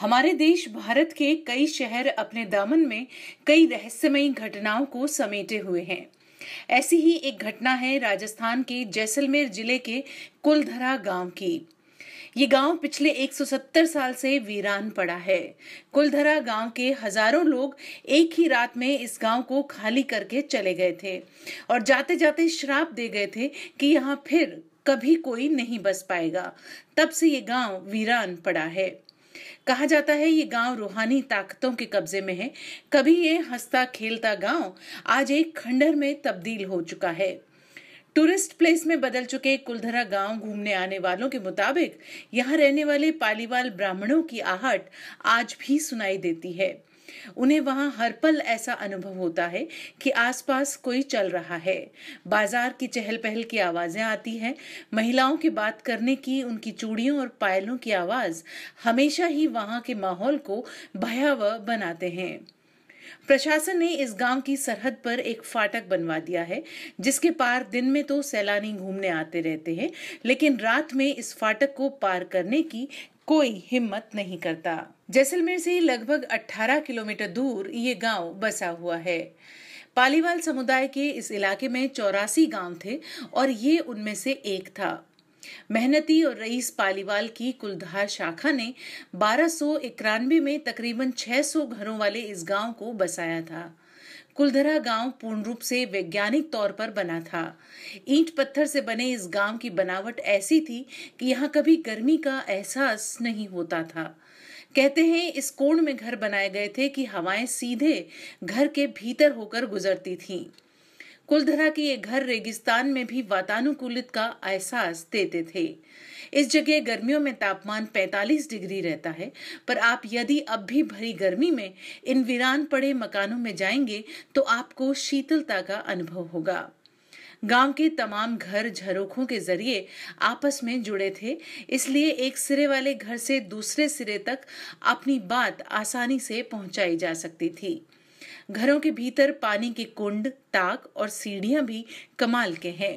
हमारे देश भारत के कई शहर अपने दामन में कई रहस्यमयी घटनाओं को समेटे हुए हैं ऐसी ही एक घटना है राजस्थान के जैसलमेर जिले के कुलधरा गांव की ये गांव पिछले 170 साल से वीरान पड़ा है कुलधरा गांव के हजारों लोग एक ही रात में इस गांव को खाली करके चले गए थे और जाते जाते श्राप दे गए थे कि यहाँ फिर कभी कोई नहीं बस पाएगा तब से ये गांव वीरान पड़ा है कहा जाता है ये गांव रूहानी ताकतों के कब्जे में है कभी ये हंसता खेलता गांव आज एक खंडर में तब्दील हो चुका है टूरिस्ट प्लेस में बदल चुके कुलधरा गांव घूमने आने वालों के मुताबिक यहां रहने वाले पालीवाल ब्राह्मणों की आहट आज भी सुनाई देती है उन्हें वहां हर पल ऐसा अनुभव होता है कि आसपास कोई चल रहा है बाजार की चहल पहल की आवाजें आती हैं महिलाओं के बात करने की उनकी चूड़ियों और पायलों की आवाज हमेशा ही वहां के माहौल को भयावह बनाते हैं प्रशासन ने इस गांव की सरहद पर एक फाटक बनवा दिया है जिसके पार दिन में तो सैलानी घूमने आते रहते हैं लेकिन रात में इस फाटक को पार करने की कोई हिम्मत नहीं करता जैसलमेर से लगभग 18 किलोमीटर दूर ये गांव बसा हुआ है पालीवाल समुदाय के इस इलाके में चौरासी गांव थे और ये उनमें से एक था मेहनती और रईस पालीवाल की कुलधार शाखा ने बारह में तकरीबन 600 घरों वाले इस गांव को बसाया था कुलधरा गांव पूर्ण रूप से वैज्ञानिक तौर पर बना था ईंट पत्थर से बने इस गांव की बनावट ऐसी थी कि यहाँ कभी गर्मी का एहसास नहीं होता था कहते हैं इस कोण में घर बनाए गए थे कि हवाएं सीधे घर के भीतर होकर गुजरती थीं। कुलधरा के ये घर रेगिस्तान में भी वातानुकूलित का एहसास देते थे इस जगह गर्मियों में तापमान 45 डिग्री रहता है पर आप यदि अब भी भरी गर्मी में इन वीरान पड़े मकानों में जाएंगे तो आपको शीतलता का अनुभव होगा गांव के तमाम घर झरोखों के जरिए आपस में जुड़े थे इसलिए एक सिरे वाले घर से दूसरे सिरे तक अपनी बात आसानी से पहुंचाई जा सकती थी घरों के भीतर पानी के कुंड ताक और सीढ़ियां भी कमाल के हैं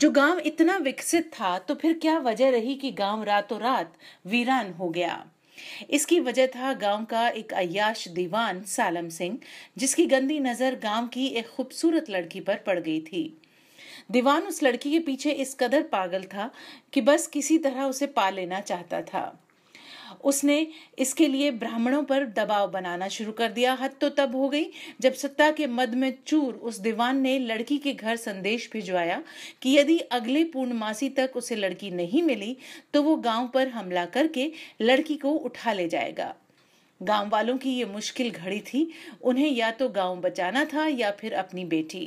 जो गांव इतना विकसित था तो फिर क्या वजह रही कि गांव रातों रात वीरान हो गया इसकी वजह था गांव का एक अयाश दीवान सालम सिंह जिसकी गंदी नजर गांव की एक खूबसूरत लड़की पर पड़ गई थी दीवान उस लड़की के पीछे इस कदर पागल था कि बस किसी तरह उसे पा लेना चाहता था उसने इसके लिए ब्राह्मणों पर दबाव बनाना शुरू कर दिया हद तो तब हो गई जब सत्ता के मद में चूर उस दीवान ने लड़की के घर संदेश भिजवाया कि यदि अगले पूर्णमासी तक उसे लड़की नहीं मिली तो वो गांव पर हमला करके लड़की को उठा ले जाएगा गांव वालों की ये मुश्किल घड़ी थी उन्हें या तो गांव बचाना था या फिर अपनी बेटी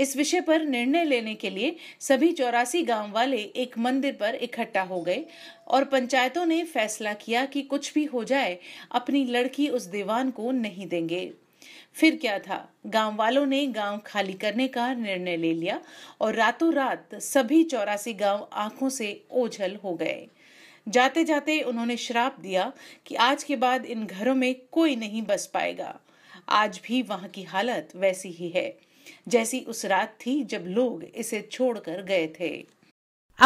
इस विषय पर निर्णय लेने के लिए सभी चौरासी गांव वाले एक मंदिर पर इकट्ठा हो गए और पंचायतों ने फैसला किया कि कुछ भी हो जाए अपनी लड़की उस दीवान को नहीं देंगे फिर क्या था गांव वालों ने गांव खाली करने का निर्णय ले लिया और रातों रात सभी चौरासी गांव आंखों से ओझल हो गए जाते जाते उन्होंने श्राप दिया कि आज के बाद इन घरों में कोई नहीं बस पाएगा आज भी वहां की हालत वैसी ही है जैसी उस रात थी जब लोग इसे छोड़कर गए थे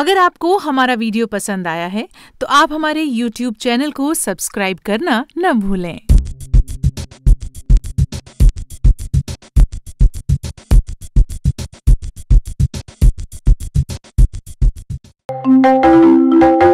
अगर आपको हमारा वीडियो पसंद आया है तो आप हमारे YouTube चैनल को सब्सक्राइब करना न भूलें thank you